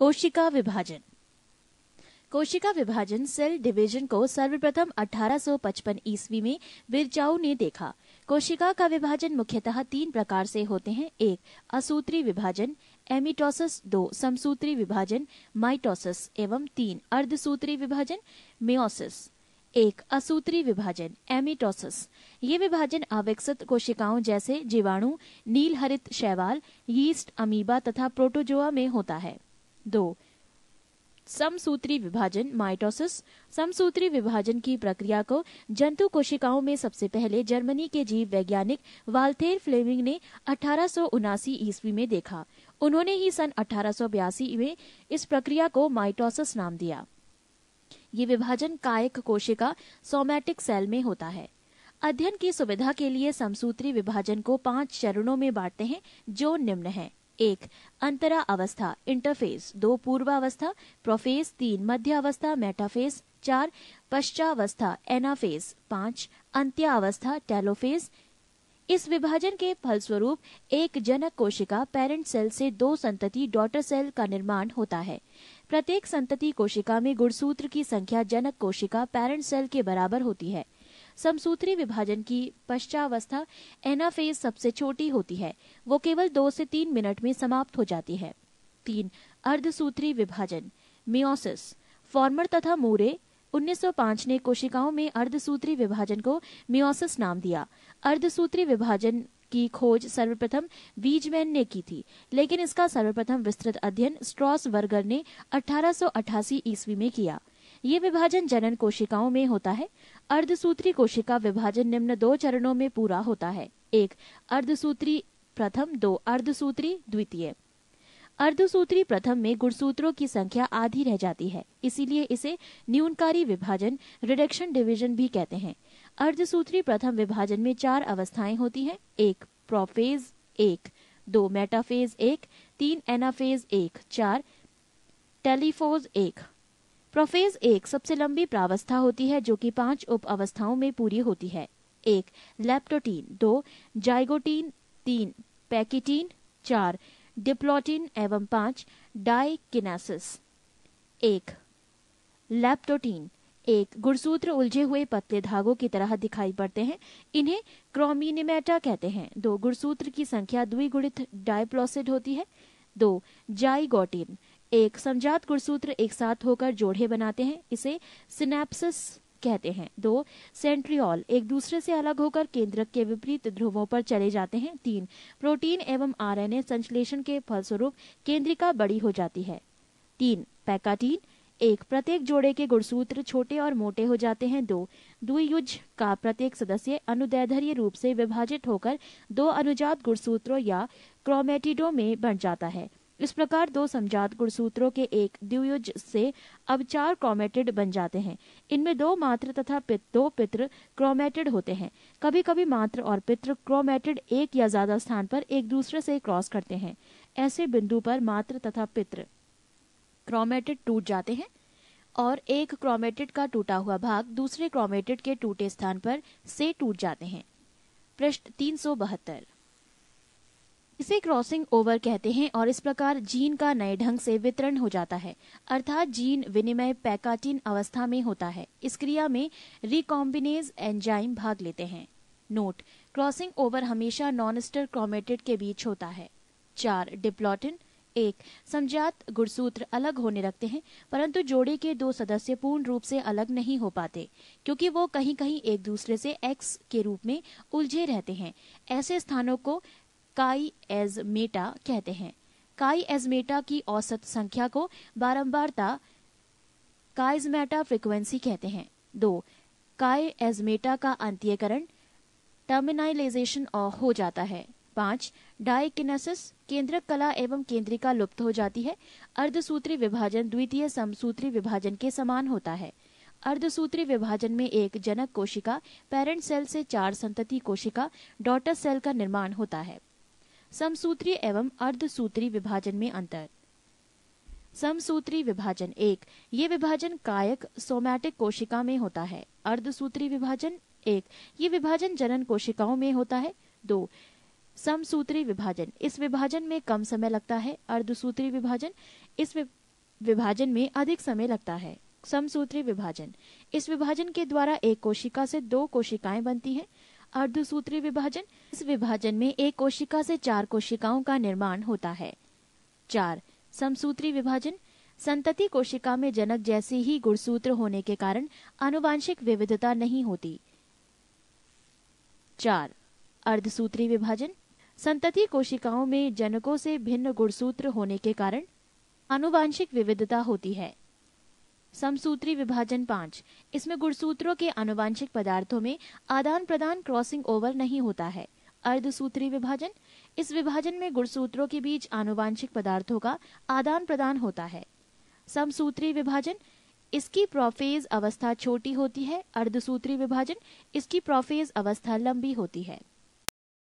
कोशिका विभाजन कोशिका विभाजन सेल डिवीजन को सर्वप्रथम 1855 ईस्वी में बिरचाऊ ने देखा कोशिका का विभाजन मुख्यतः तीन प्रकार से होते हैं एक असूत्री विभाजन एमिटोसिस दो समसूत्री विभाजन माइटोसिस एवं तीन अर्धसूत्री विभाजन मियोसिस एक असूत्री विभाजन एमिटोसिस ये विभाजन अविकसित कोशिकाओं जैसे जीवाणु नील हरित शैवाल यीस्ट अमीबा तथा प्रोटोजोआ में होता है दो समसूत्री विभाजन माइटोसिस समसूत्री विभाजन की प्रक्रिया को जंतु कोशिकाओं में सबसे पहले जर्मनी के जीव वैज्ञानिक वाल्थेर फ्लेमिंग ने अठारह ईस्वी में देखा उन्होंने ही सन अठारह में इस प्रक्रिया को माइटोसिस नाम दिया ये विभाजन कायक कोशिका सोमैटिक सेल में होता है अध्ययन की सुविधा के लिए समसूत्री विभाजन को पांच चरणों में बांटते हैं जो निम्न हैं एक अंतरा अवस्था इंटरफेस दो पूर्वावस्था प्रोफेस तीन मध्य अवस्था मेटाफेस चार पश्चावस्था एनाफेस पांच अंत्यावस्था टेलोफेस इस विभाजन के फलस्वरूप एक जनक कोशिका पेरेंट सेल से दो संतति डॉटर सेल का निर्माण होता है प्रत्येक संतति कोशिका में गुणसूत्र की संख्या जनक कोशिका पेरेंट सेल के बराबर होती है समसूत्री विभाजन की पश्चावस्था एनाफेज सबसे छोटी होती है वो केवल दो से तीन मिनट में समाप्त हो जाती है तीन अर्धसूत्री विभाजन मियोसिस फॉर्मर तथा मोरे 1905 ने कोशिकाओं में अर्धसूत्री विभाजन को मियोसिस नाम दिया अर्धसूत्री विभाजन की खोज सर्वप्रथम बीजमैन ने की थी लेकिन इसका सर्वप्रथम विस्तृत अध्ययन स्ट्रॉस वर्गर ने अठारह ईस्वी में किया ये विभाजन जनन कोशिकाओं में होता है अर्धसूत्री कोशिका विभाजन निम्न दो चरणों में पूरा होता है एक अर्धसूत्री प्रथम दो अर्धसूत्री द्वितीय अर्धसूत्री प्रथम में गुणसूत्रों की संख्या आधी रह जाती है इसीलिए इसे न्यूनकारी विभाजन रिडक्शन डिवीजन भी कहते हैं अर्धसूत्री प्रथम विभाजन में चार अवस्थाएं होती हैं एक प्रोफेज एक दो मेटाफेज एक तीन एनाफेज एक चार टेलीफोज एक प्रोफेज एक सबसे लंबी प्रावस्था होती है जो कि पांच उप अवस्थाओं में पूरी होती है एक लेप्टोटीन दो जाइगोटीन तीन पैकिटीन चार डिप्लोटीन एवं पांच डाइकिनेसिस एक लेप्टोटीन एक गुणसूत्र उलझे हुए पतले धागों की तरह दिखाई पड़ते हैं इन्हें क्रोमिनिमेटा कहते हैं दो गुणसूत्र की संख्या द्विगुणित डायप्लोसिड होती है दो जाइगोटीन एक समझात गुणसूत्र एक साथ होकर जोड़े बनाते हैं इसे सिनेप्सिस कहते हैं दो सेंट्रियोल एक दूसरे से अलग होकर केंद्रक के विपरीत ध्रुवों पर चले जाते हैं तीन प्रोटीन एवं आरएनए संश्लेषण के फलस्वरूप केंद्रिका बड़ी हो जाती है तीन पैकाटीन एक प्रत्येक जोड़े के गुणसूत्र छोटे और मोटे हो जाते हैं दो द्वियुज का प्रत्येक सदस्य अनुदैधर्य रूप से विभाजित होकर दो अनुजात गुणसूत्रों या क्रोमेटिडो में बन जाता है इस प्रकार दो समझात गुणसूत्रों के एक द्वियुज से अब चार क्रोमेटेड बन जाते हैं इनमें दो मात्र तथा पित, दो पित्र क्रोमेटेड होते हैं कभी कभी मात्र और पित्र क्रोमेटेड एक या ज्यादा स्थान पर एक दूसरे से क्रॉस करते हैं ऐसे बिंदु पर मात्र तथा पित्र क्रोमेटेड टूट जाते हैं और एक क्रोमेटेड का टूटा हुआ भाग दूसरे क्रोमेटेड के टूटे स्थान पर से टूट जाते हैं पृष्ठ तीन सौ बहत्तर इसे क्रॉसिंग ओवर कहते हैं और इस प्रकार जीन का नए ढंग से वितरण हो जाता है अर्थात जीन विनिमय पैकाटिन अवस्था में होता है इस क्रिया में रिकॉम्बिनेज एंजाइम भाग लेते हैं नोट क्रॉसिंग ओवर हमेशा नॉनस्टर क्रोमेटेड के बीच होता है चार डिप्लॉटिन एक समझात गुणसूत्र अलग होने रखते हैं परंतु जोड़े के दो सदस्य पूर्ण रूप से अलग नहीं हो पाते क्योंकि वो कहीं कहीं एक दूसरे से एक्स के रूप में उलझे रहते हैं ऐसे स्थानों को काई एज मेटा कहते हैं काई मेटा की औसत संख्या को बारंबारता काइजमेटा फ्रीक्वेंसी कहते हैं दो काय एजमेटा का अंत्यकरण टर्मिनाइलाइजेशन हो जाता है पांच डाइकिनेसिस केंद्रक कला एवं केंद्रिका लुप्त हो जाती है अर्धसूत्री विभाजन द्वितीय समसूत्री विभाजन के समान होता है अर्धसूत्री विभाजन में एक जनक कोशिका पेरेंट सेल से चार संतति कोशिका डॉटर सेल का निर्माण होता है समसूत्री एवं अर्धसूत्री विभाजन में अंतर समसूत्री विभाजन एक ये विभाजन कायक सोमैटिक कोशिका में होता है अर्धसूत्री विभाजन एक ये विभाजन जनन कोशिकाओं में होता है दो समसूत्री विभाजन इस विभाजन में कम समय लगता है अर्धसूत्री विभाजन इस विभाजन में अधिक समय लगता है समसूत्री विभाजन इस विभाजन के द्वारा एक कोशिका से दो कोशिकाएं बनती हैं अर्धसूत्री विभाजन इस विभाजन में एक कोशिका से चार कोशिकाओं का निर्माण होता है चार समसूत्री विभाजन संतति कोशिका में जनक जैसी ही गुणसूत्र होने के कारण अनुवांशिक विविधता नहीं होती चार अर्धसूत्री विभाजन संतति कोशिकाओं में जनकों से भिन्न गुणसूत्र होने के कारण अनुवांशिक विविधता होती है समसूत्री विभाजन पांच इसमें गुणसूत्रों के अनुवांशिक पदार्थों में आदान प्रदान क्रॉसिंग ओवर नहीं होता है अर्धसूत्री विभाजन इस विभाजन में गुणसूत्रों के बीच आनुवांशिक पदार्थों का आदान प्रदान होता है समसूत्री विभाजन इसकी प्रोफेज अवस्था छोटी होती है अर्धसूत्री विभाजन इसकी प्रोफेज अवस्था लंबी होती है